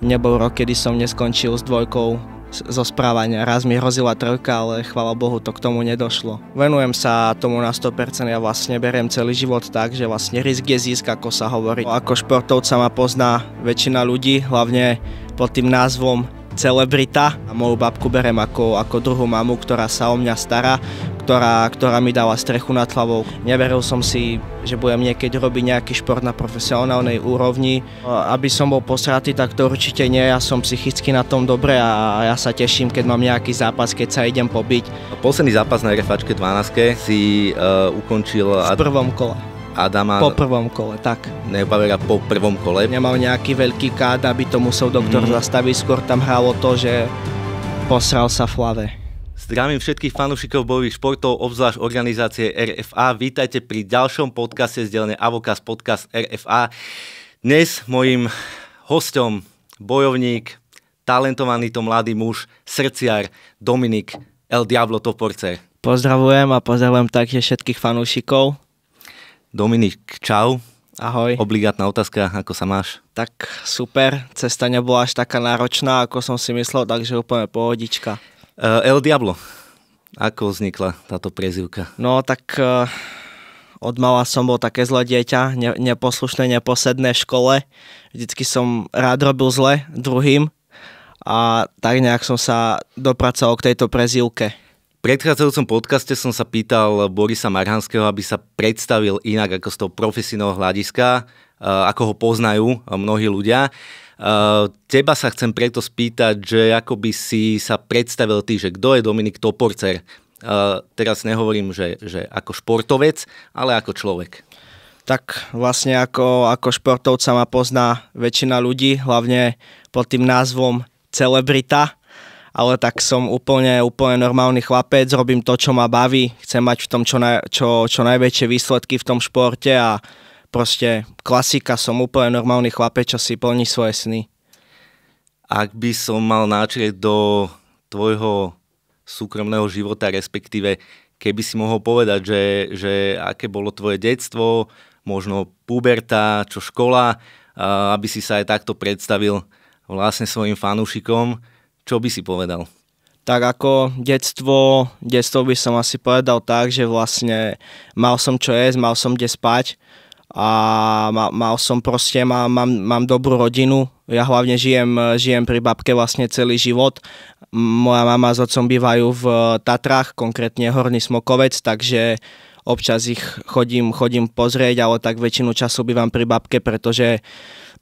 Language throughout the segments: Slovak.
nebol rok, kedy som neskončil s dvojkou zo správania. Raz mi hrozila trojka, ale chvala Bohu, to k tomu nedošlo. Venujem sa tomu na 100%, ja vlastne beriem celý život tak, že vlastne risk je získ, ako sa hovorí. Ako športovca ma pozná väčšina ľudí, hlavne pod tým názvom celebrita. A moju babku berem ako, ako druhú mamu, ktorá sa o mňa stará ktorá, ktorá mi dala strechu nad hlavou. Neveril som si, že budem niekedy robiť nejaký šport na profesionálnej úrovni. Aby som bol posratý, tak to určite nie. Ja som psychicky na tom dobre a ja sa teším, keď mám nejaký zápas, keď sa idem pobiť. Posledný zápas na RFAčke 12 si uh, ukončil... V prvom kole. Adama... Po prvom kole, tak. Neubavera po prvom kole. Nemal nejaký veľký kád, aby to musel doktor mm. zastaviť. Skôr tam hralo to, že posral sa v hlave. Zdravím všetkých fanúšikov bojových športov, obzvlášť organizácie RFA. Vítajte pri ďalšom podcaste z dielne Avokas podcast RFA. Dnes mojim hostom bojovník, talentovaný to mladý muž, srdciar Dominik El Diablo Toporcer. Pozdravujem a pozdravujem takže všetkých fanúšikov. Dominik, čau. Ahoj. Obligátna otázka, ako sa máš? Tak super, cesta nebola až taká náročná, ako som si myslel, takže úplne pohodička. Eh, El Diablo. Ako vznikla táto prezivka? No tak eh, od mala som bol také zlé dieťa, ne, neposlušné, neposedné v škole. Vždycky som rád robil zle druhým a tak nejak som sa dopracoval k tejto prezivke. V predchádzajúcom podcaste som sa pýtal Borisa Marhanského, aby sa predstavil inak ako z toho profesijného hľadiska, eh, ako ho poznajú mnohí ľudia. Eh, teba sa chcem preto spýtať, že ako by si sa predstavil ty, že kto je Dominik Toporcer? Eh, teraz nehovorím, že, že ako športovec, ale ako človek. Tak vlastne ako, ako športovca ma pozná väčšina ľudí, hlavne pod tým názvom celebrita, ale tak som úplne, úplne normálny chlapec, robím to, čo ma baví, chcem mať v tom čo, naj, čo, čo najväčšie výsledky v tom športe a Proste klasika, som úplne normálny chlapec, čo si plní svoje sny. Ak by som mal náčrieť do tvojho súkromného života, respektíve keby si mohol povedať, že, že aké bolo tvoje detstvo, možno puberta, čo škola, aby si sa aj takto predstavil vlastne svojim fanúšikom, čo by si povedal? Tak ako detstvo, detstvo by som asi povedal tak, že vlastne mal som čo jesť, mal som kde spať, a mal, mal som proste, mám, mám, mám dobrú rodinu, ja hlavne žijem, žijem pri babke vlastne celý život. Moja mama s otcom bývajú v Tatrách, konkrétne Horný Smokovec, takže občas ich chodím, chodím pozrieť, ale tak väčšinu času bývam pri babke, pretože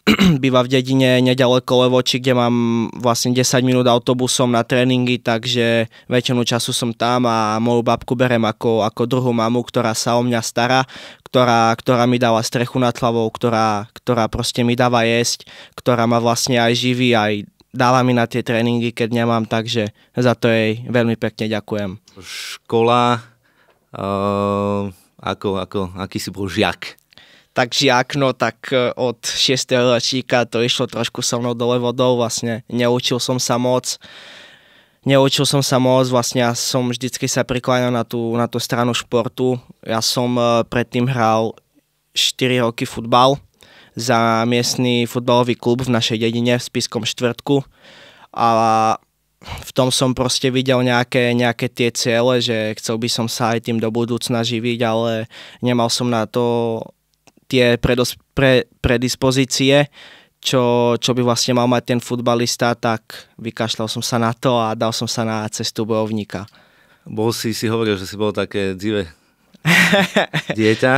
býva v dedine nedaleko Levoči, kde mám vlastne 10 minút autobusom na tréningy, takže väčšinu času som tam a moju babku berem ako, ako druhú mamu, ktorá sa o mňa stará, ktorá, ktorá mi dáva strechu nad hlavou, ktorá, ktorá proste mi dáva jesť, ktorá ma vlastne aj živí, aj dáva mi na tie tréningy, keď nemám, takže za to jej veľmi pekne ďakujem. Škola Ehm, ako, ako, aký si bol žiak? Tak žiak, no tak e, od 6. ročíka to išlo trošku so mnou dole vodou vlastne. Neučil som sa moc, neučil som sa moc, vlastne ja som vždycky sa prikláňal na tú, na tú stranu športu. Ja som e, predtým hral 4 roky futbal za miestny futbalový klub v našej dedine v Spiskom štvrtku a v tom som proste videl nejaké, nejaké tie ciele, že chcel by som sa aj tým do budúcna živiť, ale nemal som na to tie predos, pre, predispozície, čo, čo by vlastne mal mať ten futbalista, tak vykašľal som sa na to a dal som sa na cestu bojovníka. Bol si, si hovoril, že si bol také dzivé dieťa.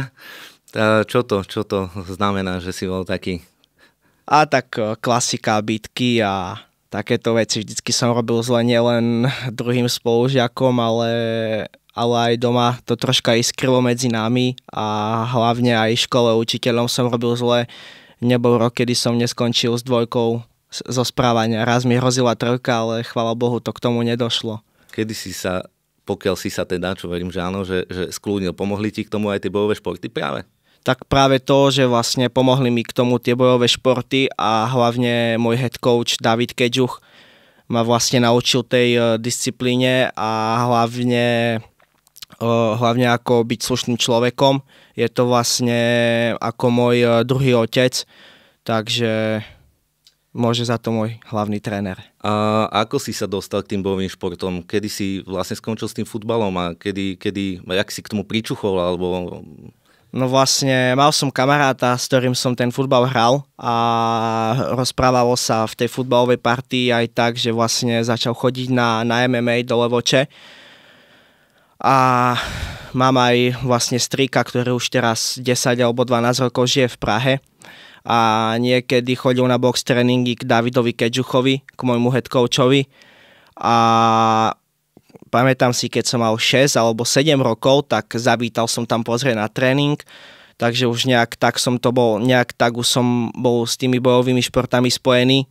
Čo to, čo to znamená, že si bol taký? A tak e, klasika, bitky a takéto veci vždycky som robil zle nielen druhým spolužiakom, ale, ale aj doma to troška iskrilo medzi nami a hlavne aj škole učiteľom som robil zle. Nebol rok, kedy som neskončil s dvojkou zo správania. Raz mi hrozila trojka, ale chvala Bohu, to k tomu nedošlo. Kedy si sa, pokiaľ si sa teda, čo verím, že áno, že, že sklúdil, pomohli ti k tomu aj tie bojové športy práve? tak práve to, že vlastne pomohli mi k tomu tie bojové športy a hlavne môj head coach David Keďuch ma vlastne naučil tej e, disciplíne a hlavne, e, hlavne ako byť slušným človekom. Je to vlastne ako môj e, druhý otec, takže môže za to môj hlavný tréner. A ako si sa dostal k tým bojovým športom? Kedy si vlastne skončil s tým futbalom a kedy, kedy jak si k tomu pričuchol? Alebo No vlastne, mal som kamaráta, s ktorým som ten futbal hral a rozprávalo sa v tej futbalovej partii aj tak, že vlastne začal chodiť na, na MMA do Levoče. A mám aj vlastne strika, ktorý už teraz 10 alebo 12 rokov žije v Prahe a niekedy chodil na box tréningy k Davidovi Kedžuchovi, k môjmu head coachovi a pamätám si, keď som mal 6 alebo 7 rokov, tak zavítal som tam pozrieť na tréning, takže už nejak tak som to bol, nejak tak už som bol s tými bojovými športami spojený.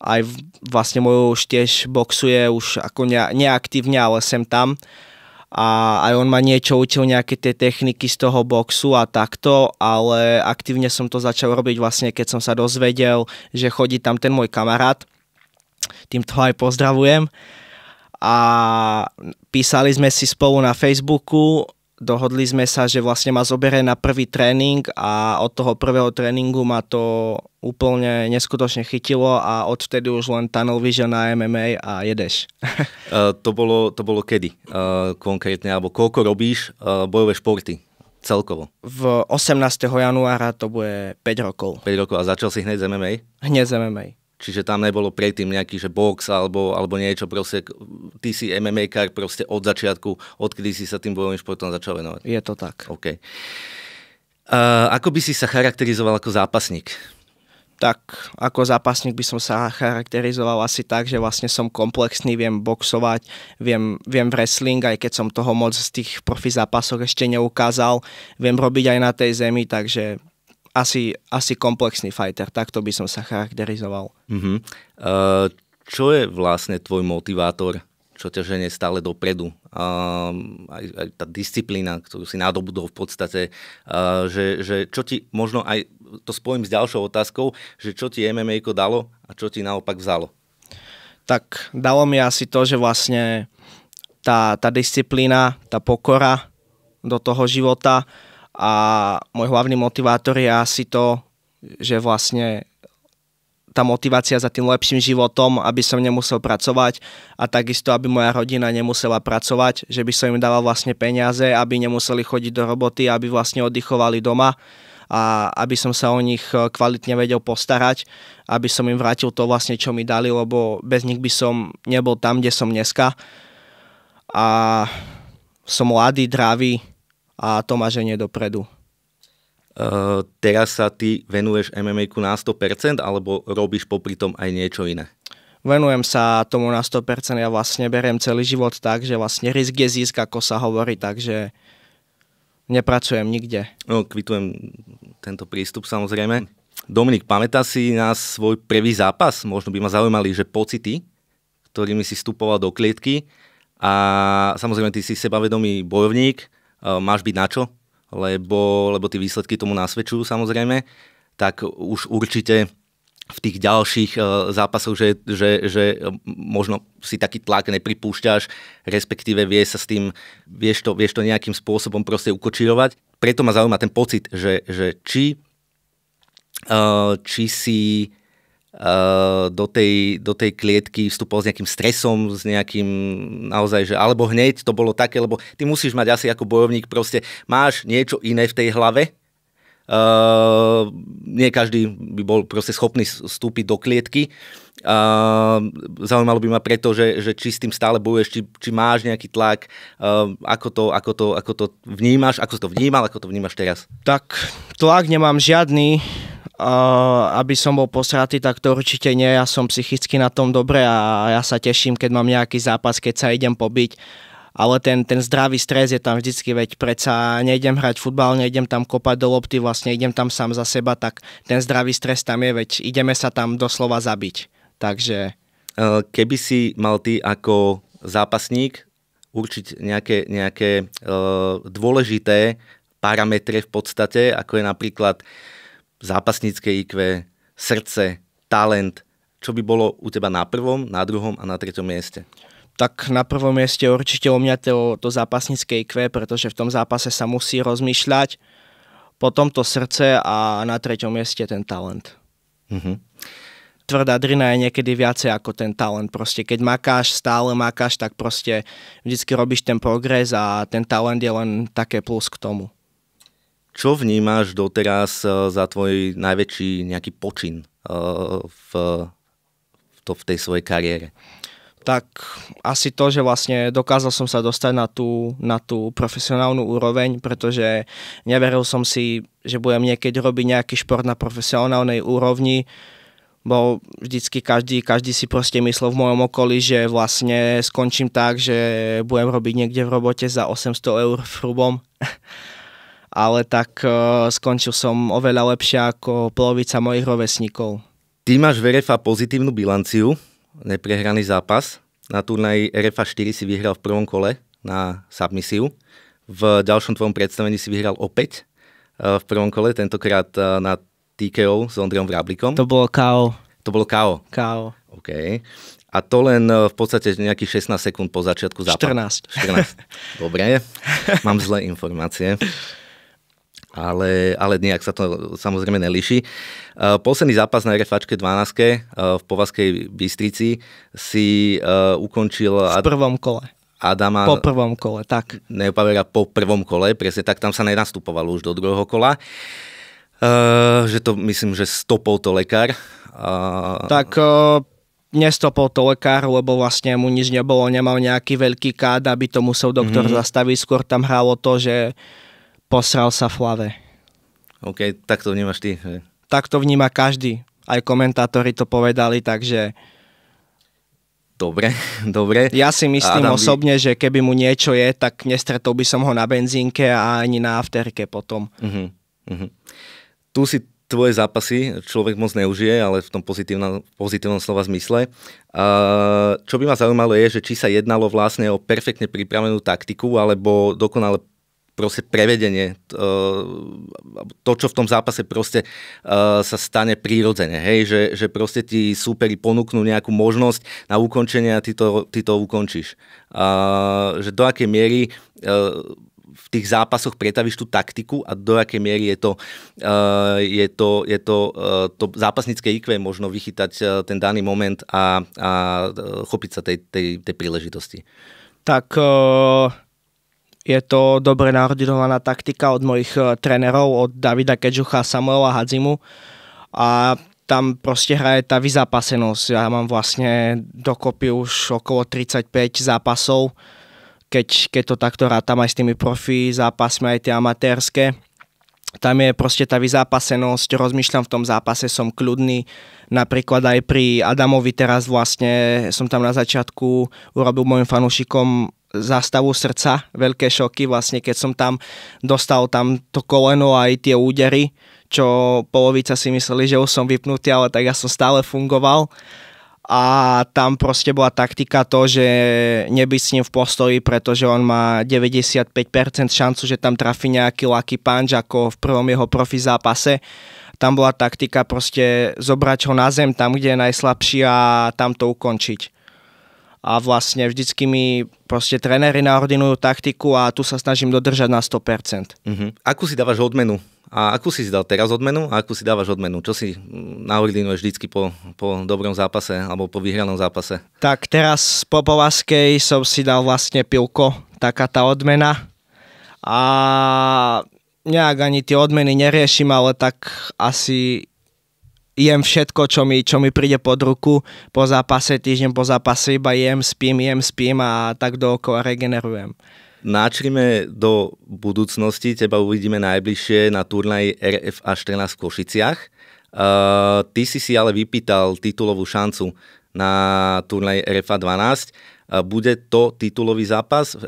Aj vlastne môj už tiež boxuje už ako ne, neaktívne, ale sem tam. A aj on ma niečo učil, nejaké tie techniky z toho boxu a takto, ale aktívne som to začal robiť vlastne, keď som sa dozvedel, že chodí tam ten môj kamarát. Týmto aj pozdravujem a písali sme si spolu na Facebooku, dohodli sme sa, že vlastne ma zoberie na prvý tréning a od toho prvého tréningu ma to úplne neskutočne chytilo a odvtedy už len Tunnel Vision na MMA a jedeš. uh, to, bolo, to bolo kedy uh, konkrétne, alebo koľko robíš uh, bojové športy? celkovo? V 18. januára to bude 5 rokov. 5 rokov a začal si hneď z MMA? Hneď z MMA. Čiže tam nebolo predtým nejaký, že box alebo, alebo niečo, proste ty si MMA-kár proste od začiatku, odkedy si sa tým bojovým športom začal venovať. Je to tak. OK. Uh, ako by si sa charakterizoval ako zápasník? Tak, ako zápasník by som sa charakterizoval asi tak, že vlastne som komplexný, viem boxovať, viem, viem wrestling, aj keď som toho moc z tých profi zápasov ešte neukázal, viem robiť aj na tej zemi, takže asi, asi komplexný fighter, takto by som sa charakterizoval. Uh-huh. Uh, čo je vlastne tvoj motivátor, čo ťa žene stále dopredu? Uh, aj, aj tá disciplína, ktorú si nadobudol v podstate, uh, že, že čo ti možno aj, to spojím s ďalšou otázkou, že čo ti MMA dalo a čo ti naopak vzalo? Tak dalo mi asi to, že vlastne tá, tá disciplína, tá pokora do toho života, a môj hlavný motivátor je asi to, že vlastne tá motivácia za tým lepším životom, aby som nemusel pracovať a takisto, aby moja rodina nemusela pracovať, že by som im dával vlastne peniaze, aby nemuseli chodiť do roboty, aby vlastne oddychovali doma a aby som sa o nich e, kvalitne vedel postarať, aby som im vrátil to vlastne, čo mi dali, lebo bez nich by som nebol tam, kde som dneska. A som mladý, dravý, a to ma ženie dopredu. Uh, teraz sa ty venuješ MMA na 100% alebo robíš popri tom aj niečo iné? Venujem sa tomu na 100%, ja vlastne beriem celý život tak, že vlastne risk je zisk, ako sa hovorí, takže nepracujem nikde. No, kvitujem tento prístup samozrejme. Dominik, pamätá si na svoj prvý zápas? Možno by ma zaujímali, že pocity, ktorými si vstupoval do klietky a samozrejme ty si sebavedomý bojovník, Eh, máš byť na čo, lebo, lebo tie výsledky tomu nasvedčujú samozrejme, tak už určite v tých ďalších eh, zápasoch, že, že, že eh, možno si taký tlak nepripúšťaš, respektíve vie sa s tým, vieš to, vieš to nejakým spôsobom proste ukočírovať. Preto ma zaujíma ten pocit, že, že či, či si Eh, do tej, do tej klietky vstupoval s nejakým stresom, s nejakým naozaj, že alebo hneď to bolo také, lebo ty musíš mať asi ako bojovník proste, máš niečo iné v tej hlave, Uh, nie každý by bol proste schopný vstúpiť do klietky. Uh, zaujímalo by ma preto, že, že či s tým stále bojuješ, či, či máš nejaký tlak, uh, ako, to, ako, to, ako to vnímaš, ako to vnímal, ako to vnímaš teraz. Tak tlak nemám žiadny, Eh, aby som bol posratý, tak to určite nie. Ja som psychicky na tom dobre a ja sa teším, keď mám nejaký zápas, keď sa idem pobiť. Ale ten, ten zdravý stres je tam vždycky, veď predsa nejdem hrať futbal, nejdem tam kopať do lopty, vlastne idem tam sám za seba, tak ten zdravý stres tam je, veď ideme sa tam doslova zabiť. Takže... Eh, keby si mal ty ako zápasník určiť nejaké, nejaké eh, dôležité parametre v podstate, ako je napríklad uh, zápasnícke IQ, srdce, talent, čo by bolo u teba na prvom, na druhom a na treťom mieste? Tak na prvom mieste určite u mňa to, to zápasnícke IQ, pretože v tom zápase sa musí rozmýšľať, potom to srdce a na treťom mieste ten talent. Mm-hmm. Tvrdá drina je niekedy viacej ako ten talent. Proste keď makáš, stále makáš, tak proste vždycky robíš ten progres a ten talent je len také plus k tomu. Čo vnímáš doteraz eh, za tvoj najväčší nejaký počin eh, v, to, v tej svojej kariére? Tak asi to, že vlastne dokázal som sa dostať na tú, na tú profesionálnu úroveň, pretože neveril som si, že budem niekedy robiť nejaký šport na profesionálnej úrovni, bo vždycky každý, každý si proste myslel v mojom okolí, že vlastne skončím tak, že budem robiť niekde v robote za 800 eur v hrubom. ale tak e, skončil som oveľa lepšie ako polovica mojich rovesníkov. Ty máš v RFA pozitívnu bilanciu, neprehraný zápas. Na turnaji RFA 4 si vyhral v prvom kole na submisiu. V ďalšom tvojom predstavení si vyhral opäť e, v prvom kole, tentokrát e, na TKO s Ondrejom Vrablikom. To bolo KO. To bolo KO? KO. OK. A to len v podstate nejakých 16 sekúnd po začiatku zápasu. 14. 14. Dobre, mám zlé informácie ale, ale nejak sa to samozrejme neliší. E, posledný zápas na RFAčke 12 e, v Povazkej Bystrici si e, ukončil... V prvom kole. Adama... Po prvom kole, tak. Neopavera po prvom kole, presne tak, tam sa nenastupovalo už do druhého kola. Uh, že to myslím, že stopol to lekár. Uh... Tak uh, nestopol to lekár, lebo vlastne mu nič nebolo, nemal nejaký veľký kád, aby to musel doktor mm-hmm. zastaviť. Skôr tam hralo to, že posral sa v hlave. OK, tak to vnímaš ty. Hej. Tak to vníma každý. Aj komentátori to povedali, takže... Dobre, dobre. Ja si myslím Adam osobne, by... že keby mu niečo je, tak nestretol by som ho na benzínke a ani na afterke potom. Uh-huh, uh-huh. Tu si tvoje zápasy človek moc neužije, ale v tom pozitívnom, pozitívnom slova zmysle. Uh, čo by ma zaujímalo je, že či sa jednalo vlastne o perfektne pripravenú taktiku alebo dokonale proste prevedenie, e, to, čo v tom zápase proste e, sa stane prírodzene, hej, že, že proste ti súperi ponúknú nejakú možnosť na ukončenie a ty to, ty to ukončíš. A, že do akej miery e, v tých zápasoch pretaviš tú taktiku a do akej miery je to, je to, je to, to zápasnické IQ možno vychytať ten daný moment a, a chopiť sa tej, tej, tej príležitosti. Tak uh je to dobre naordinovaná taktika od mojich eh, trénerov, od Davida Kedžucha, Samuela Hadzimu a tam proste hraje tá vyzápasenosť. Ja mám vlastne dokopy už okolo 35 zápasov, keď, keď to takto rátam aj s tými profi zápasmi, aj tie amatérske. Tam je proste tá vyzápasenosť, rozmýšľam v tom zápase, som kľudný. Napríklad aj pri Adamovi teraz vlastne som tam na začiatku urobil môjim fanúšikom zástavu srdca, veľké šoky, vlastne keď som tam dostal tam to koleno aj tie údery, čo polovica si mysleli, že už som vypnutý, ale tak ja som stále fungoval a tam proste bola taktika to, že nebyť s ním v postoji, pretože on má 95% šancu, že tam trafi nejaký lucky punch ako v prvom jeho profi zápase. Tam bola taktika proste zobrať ho na zem tam, kde je najslabší a tam to ukončiť a vlastne vždycky mi proste tréneri naordinujú taktiku a tu sa snažím dodržať na 100%. Uh-huh. Mhm. Akú si dávaš odmenu? A akú si si dal teraz odmenu a akú si dávaš odmenu? Čo si naordinuješ vždycky po, po dobrom zápase alebo po vyhranom zápase? Tak teraz po Povazkej som si dal vlastne pilko, taká tá odmena. A nejak ani tie odmeny neriešim, ale tak asi jem všetko, čo mi, čo mi príde pod ruku. Po zápase, týždeň po zápase iba jem, spím, jem, spím a tak dookola regenerujem. Náčrime do budúcnosti, teba uvidíme najbližšie na turnaji RFA 14 v Košiciach. Uh, ty si si ale vypýtal titulovú šancu na turnaj RFA 12. Uh, bude to titulový zápas uh,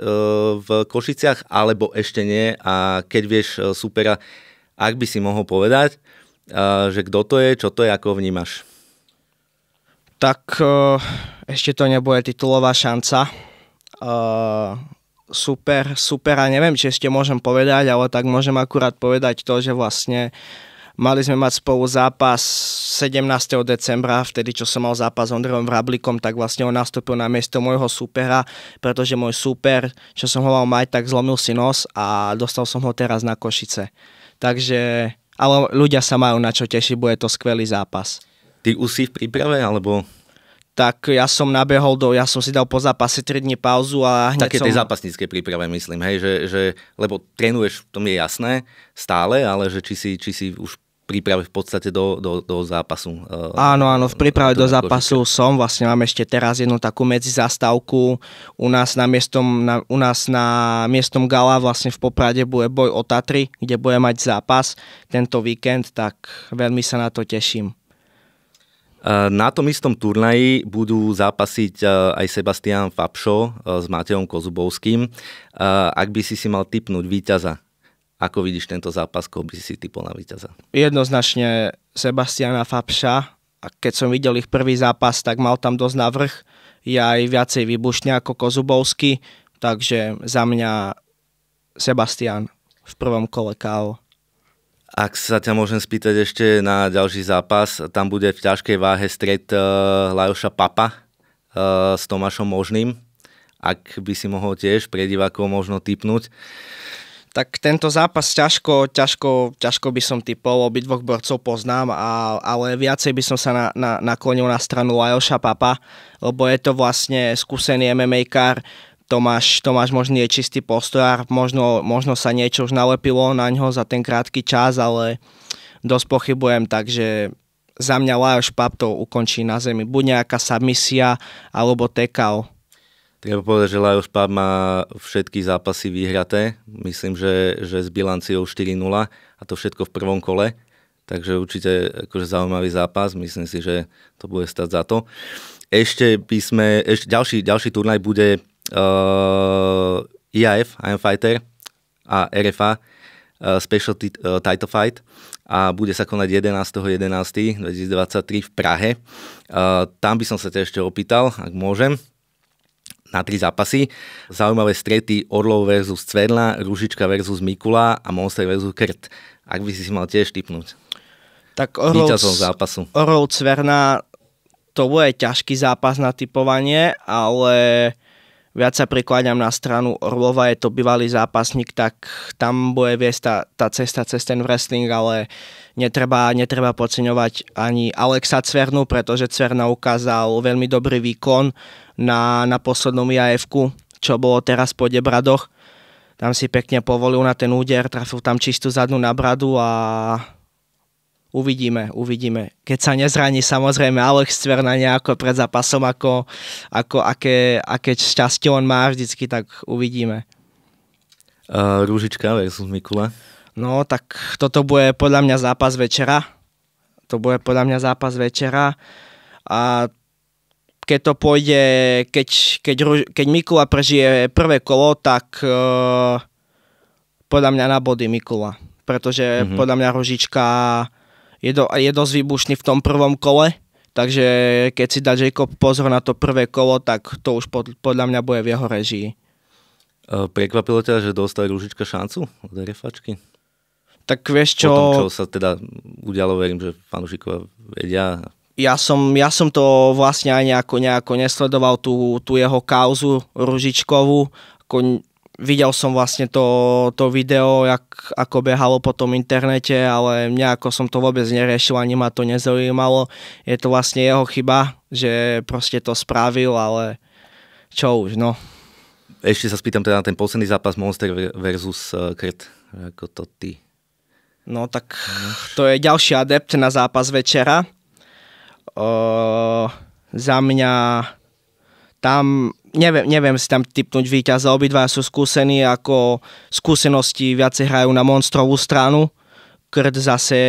v Košiciach, alebo ešte nie? A keď vieš supera, ak by si mohol povedať, uh, že kto to je, čo to je, ako ho vnímaš? Tak e, ešte to nebude titulová šanca. E, super, super a neviem, či ešte môžem povedať, ale tak môžem akurát povedať to, že vlastne mali sme mať spolu zápas 17. decembra, vtedy čo som mal zápas s Ondrejom Vrablikom, tak vlastne on nastúpil na miesto môjho supera, pretože môj super, čo som ho mal mať, tak zlomil si nos a dostal som ho teraz na Košice. Takže ale ľudia sa majú na čo tešiť, bude to skvelý zápas. Ty už si v príprave, alebo tak ja som nabehol do, ja som si dal po zápase 3 dní pauzu a hneď Také som... tej zápasníckej príprave myslím, hej, že, že lebo trénuješ, to mi je jasné, stále, ale že či si, či si už príprave v podstate do, do, do zápasu. Eh, áno, áno, v príprave do zápasu kožička. som, vlastne mám ešte teraz jednu takú medzizastávku. U nás na miestom, na, u nás na miestom gala vlastne v Poprade bude boj o Tatry, kde bude mať zápas tento víkend, tak veľmi sa na to teším. Eh, na tom istom turnaji budú zápasiť eh, aj Sebastian Fabšo s Mateom Kozubovským. Ak by si si mal typnúť víťaza ako vidíš tento zápas, koho by si typol na víťaza? Jednoznačne Sebastiana Fabša. A keď som videl ich prvý zápas, tak mal tam dosť navrh. Je aj viacej výbušne ako Kozubovský, takže za mňa Sebastian v prvom kole KO. Ak sa ťa môžem spýtať ešte na ďalší zápas, tam bude v ťažkej váhe stret uh, eh, Lajoša Papa uh, s Tomášom Možným. Ak by si mohol tiež pre divákov možno typnúť, tak tento zápas ťažko, ťažko, ťažko by som typol, obidvoch borcov poznám, a, ale viacej by som sa na, na, naklonil na stranu Lajoša Papa, lebo je to vlastne skúsený MMA-kár, Tomáš, Tomáš možno je čistý postojár, možno, možno sa niečo už nalepilo na ňo za ten krátky čas, ale dosť pochybujem, takže za mňa Lajoš Pap to ukončí na zemi. Buď nejaká submisia, alebo TKO. Treba povedať, že Lajos Pab má všetky zápasy vyhraté. Myslím, že, že s bilanciou 4-0 a to všetko v prvom kole. Takže určite akože zaujímavý zápas. Myslím si, že to bude stať za to. Ešte by sme, ešte ďalší, ďalší turnaj bude uh, IAF, IM Fighter a RFA uh, Special t- uh, Title Fight a bude sa konať 11.11.2023 v Prahe. Uh, tam by som sa ťa ešte opýtal, ak môžem na tri zápasy. Zaujímavé strety Orlov versus Cvedla, Ružička versus Mikula a Monster versus Krt. Ak by si si mal tiež typnúť. Tak Orlov, zápasu. Orlov Cverna to bude ťažký zápas na typovanie, ale viac sa prikláňam na stranu Orlova, je to bývalý zápasník, tak tam bude viesť tá, tá cesta cez ten wrestling, ale netreba, netreba podceňovať ani Alexa Cvernu, pretože Cverna ukázal veľmi dobrý výkon na, na poslednom iaf čo bolo teraz po Debradoch. Tam si pekne povolil na ten úder, trafil tam čistú zadnú na bradu a uvidíme, uvidíme. Keď sa nezraní samozrejme Alex na nejako pred zápasom, ako, ako aké, aké šťastie on má vždycky, tak uvidíme. Uh, Rúžička versus Mikula. No, tak toto bude podľa mňa zápas večera. To bude podľa mňa zápas večera. A keď to pôjde, keď, keď, keď Mikula prežije prvé kolo, tak uh, podľa mňa na body Mikula. Pretože mm-hmm. podľa mňa Ružička je, do, je dosť výbušný v tom prvom kole, takže keď si dá Jacob pozor na to prvé kolo, tak to už pod, podľa mňa bude v jeho režii. Prekvapilo ťa, že dostali Ružička šancu od RFAčky? Tak vieš čo... Potom, čo sa teda udialo, verím, že fanúšikova vedia ja som, ja som to vlastne aj nejako, nejako nesledoval, tú, tú jeho kauzu Ružičkovú videl som vlastne to, to video, jak, ako behalo po tom internete, ale mňa ako som to vôbec neriešil, ani ma to nezaujímalo. Je to vlastne jeho chyba, že proste to spravil, ale čo už, no. Ešte sa spýtam teda na ten posledný zápas Monster versus Krt. E, ako to ty? No tak to je ďalší adept na zápas večera. Uh, za mňa tam neviem, neviem si tam typnúť víťaza, obidva sú skúsení, ako skúsenosti viacej hrajú na monstrovú stranu, Krd zase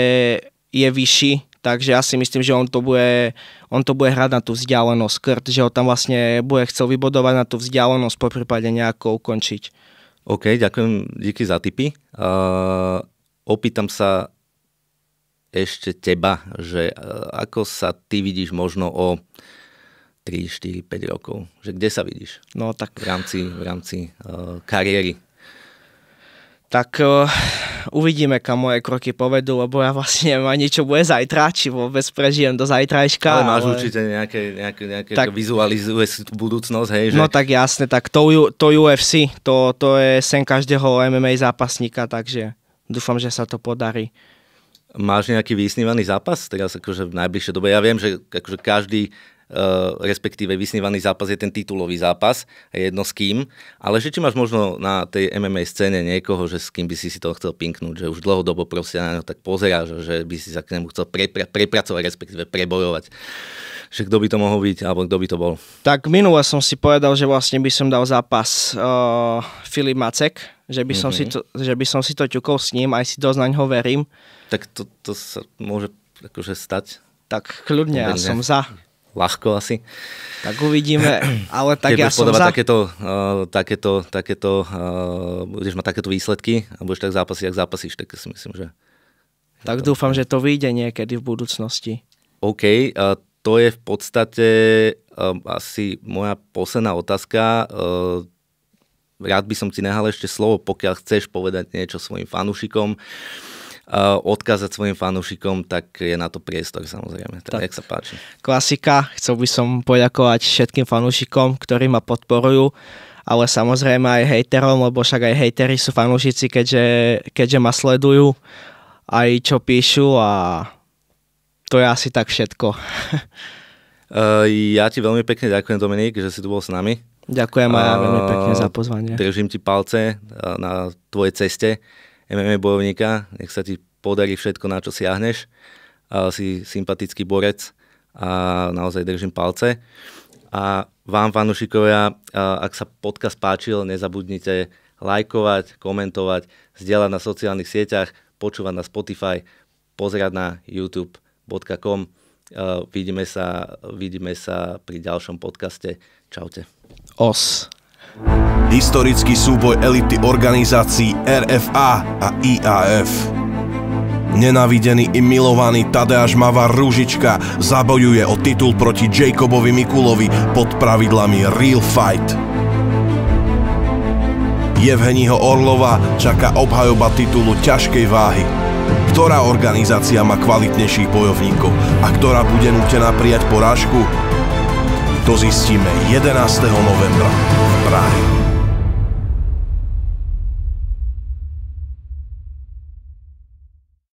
je vyšší, takže ja si myslím, že on to bude, on to bude hrať na tú vzdialenosť, Krd, že ho tam vlastne bude chcel vybodovať na tú vzdialenosť, po prípade nejako ukončiť. OK, ďakujem, díky za tipy. Uh, opýtam sa ešte teba, že uh, ako sa ty vidíš možno o uh, 3, 4, 5 rokov? Že kde sa vidíš? No tak... V rámci, v rámci uh, kariéry. Tak uh, uvidíme, kam moje kroky povedú, lebo ja vlastne neviem ani čo bude zajtra, či vôbec prežijem do zajtrajška. Ale máš ale... určite nejaké, nejaké, nejaké tak, vizualizuje si tú budúcnosť, hej? Že... No tak jasne, tak to, to UFC, to, to je sen každého MMA zápasníka, takže dúfam, že sa to podarí. Máš nejaký vysnívaný zápas teraz akože v najbližšej dobe? Ja viem, že akože každý Eh, respektíve vysnívaný zápas je ten titulový zápas, jedno s kým, ale že či máš možno na tej MMA scéne niekoho, že s kým by si si to chcel pinknúť, že už dlhodobo proste na ňo tak pozeráš, že by si sa k nemu chcel prepra- prepracovať, respektíve prebojovať že kto by to mohol byť, alebo kto by to bol. Tak minule som si povedal, že vlastne by som dal zápas uh, Filip Macek, že by, som mm-hmm. si mhm. to, že by som si to ťukol s ním, aj si dosť na ňo verím. Tak to, to sa môže akože stať. Tak kľudne, ja som za ľahko asi. Tak uvidíme, ale tak Keď ja som za... takéto, uh, takéto, takéto uh, budeš mať takéto výsledky a budeš tak zápasiť, ak zápasíš, tak si myslím, že... Tak to... dúfam, že to vyjde niekedy v budúcnosti. OK, uh, to je v podstate uh, asi moja posledná otázka. Uh, rád by som ti nehal ešte slovo, pokiaľ chceš povedať niečo svojim fanúšikom. Uh, odkázať svojim fanúšikom, tak je na to priestor samozrejme. Tak, tak. sa páči. Klasika, chcel by som poďakovať všetkým fanúšikom, ktorí ma podporujú ale samozrejme aj hejterom, lebo však aj hejteri sú fanúšici, keďže, keďže ma sledujú, aj čo píšu a to je asi tak všetko. ja ti veľmi pekne ďakujem, Dominik, že si tu bol s nami. Ďakujem aj ja veľmi pekne za pozvanie. Držím ti palce e, na tvojej ceste MMA bojovníka, nech sa ti podarí všetko, na čo siahneš. A si sympatický borec a naozaj držím palce. A vám, fanúšikovia, ak sa podcast páčil, nezabudnite lajkovať, komentovať, zdieľať na sociálnych sieťach, počúvať na Spotify, pozerať na youtube.com. Vidíme sa, vidíme sa pri ďalšom podcaste. Čaute. Os. Historický súboj elity organizácií RFA a IAF. Nenavidený i milovaný Tadeáš Mavar Rúžička zabojuje o titul proti Jacobovi Mikulovi pod pravidlami Real Fight. Jevheniho Orlova čaká obhajoba titulu ťažkej váhy. Ktorá organizácia má kvalitnejších bojovníkov a ktorá bude nutená prijať porážku? To zistíme 11. novembra v Prahe.